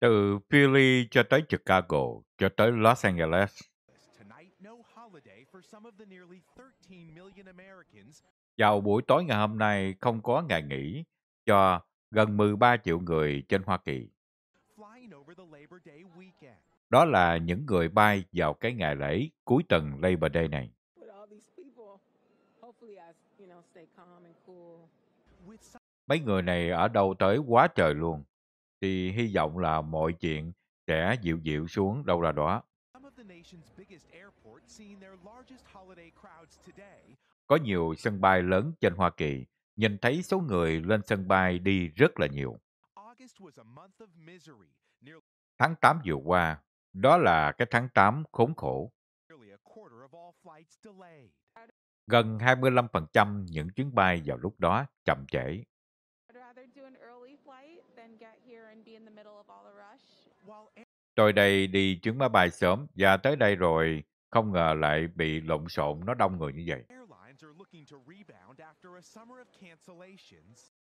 từ Philly cho tới Chicago, cho tới Los Angeles. Vào buổi tối ngày hôm nay không có ngày nghỉ cho gần 13 triệu người trên Hoa Kỳ. Đó là những người bay vào cái ngày lễ cuối tuần Labor Day này. Mấy người này ở đâu tới quá trời luôn. Thì hy vọng là mọi chuyện sẽ dịu dịu xuống đâu là đó. Có nhiều sân bay lớn trên Hoa Kỳ, nhìn thấy số người lên sân bay đi rất là nhiều. Tháng 8 vừa qua, đó là cái tháng 8 khốn khổ. Gần 25% những chuyến bay vào lúc đó chậm trễ Tôi đây đi chuyến máy bay sớm và tới đây rồi không ngờ lại bị lộn xộn nó đông người như vậy.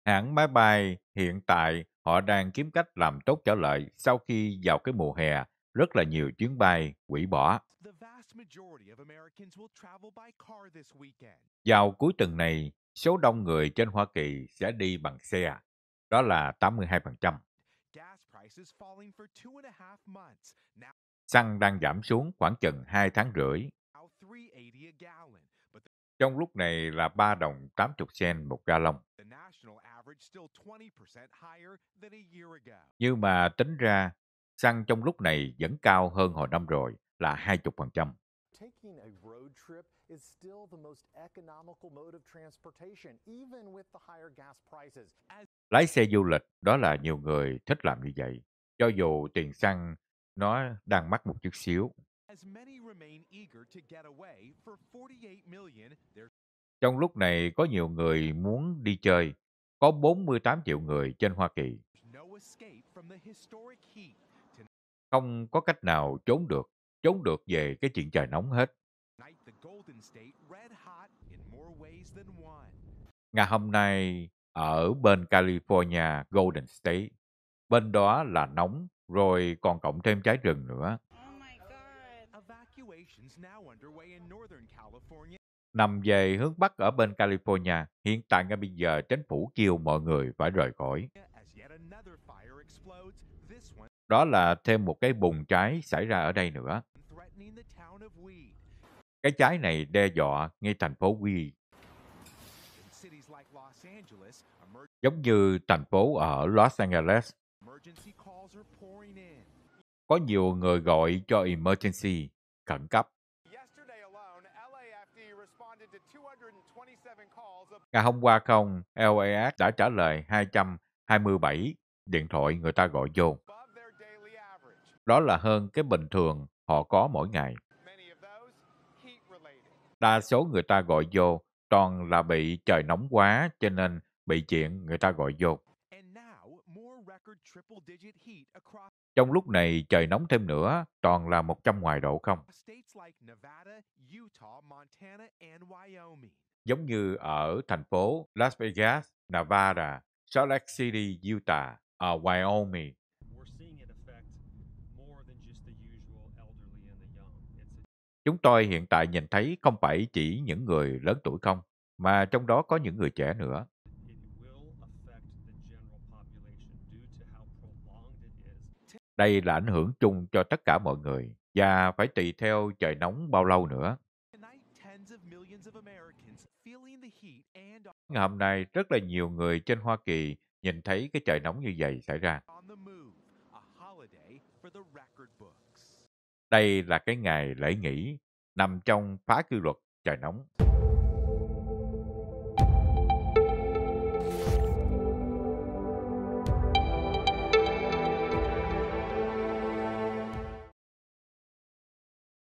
Hãng máy bay hiện tại họ đang kiếm cách làm tốt trở lại sau khi vào cái mùa hè rất là nhiều chuyến bay hủy bỏ. Vào cuối tuần này, số đông người trên Hoa Kỳ sẽ đi bằng xe, đó là 82%. Xăng đang giảm xuống khoảng chừng 2 tháng rưỡi. Trong lúc này là 3 đồng 80 sen một ga lông. Nhưng mà tính ra, xăng trong lúc này vẫn cao hơn hồi năm rồi là 20%. Taking a road trip is still Lái xe du lịch đó là nhiều người thích làm như vậy, cho dù tiền xăng nó đang mắc một chút xíu. Trong lúc này có nhiều người muốn đi chơi, có 48 triệu người trên Hoa Kỳ. Không có cách nào trốn được trốn được về cái chuyện trời nóng hết. Ngày hôm nay ở bên California Golden State, bên đó là nóng rồi còn cộng thêm cháy rừng nữa. Oh Nằm về hướng Bắc ở bên California, hiện tại ngay bây giờ chính phủ kêu mọi người phải rời khỏi. Đó là thêm một cái bùng trái xảy ra ở đây nữa. Cái trái này đe dọa ngay thành phố Weed. Giống như thành phố ở Los Angeles. Có nhiều người gọi cho emergency, khẩn cấp. Ngày hôm qua không, LAX đã trả lời 227 điện thoại người ta gọi vô. Đó là hơn cái bình thường họ có mỗi ngày. Đa số người ta gọi vô toàn là bị trời nóng quá cho nên bị chuyện người ta gọi vô. Trong lúc này trời nóng thêm nữa, toàn là 100 ngoài độ không? Giống như ở thành phố Las Vegas, Nevada, Salt Lake City, Utah, ở à, Wyoming, Chúng tôi hiện tại nhìn thấy không phải chỉ những người lớn tuổi không, mà trong đó có những người trẻ nữa. Đây là ảnh hưởng chung cho tất cả mọi người và phải tùy theo trời nóng bao lâu nữa. Ngày hôm nay, rất là nhiều người trên Hoa Kỳ nhìn thấy cái trời nóng như vậy xảy ra. Đây là cái ngày lễ nghỉ nằm trong phá quy luật trời nóng.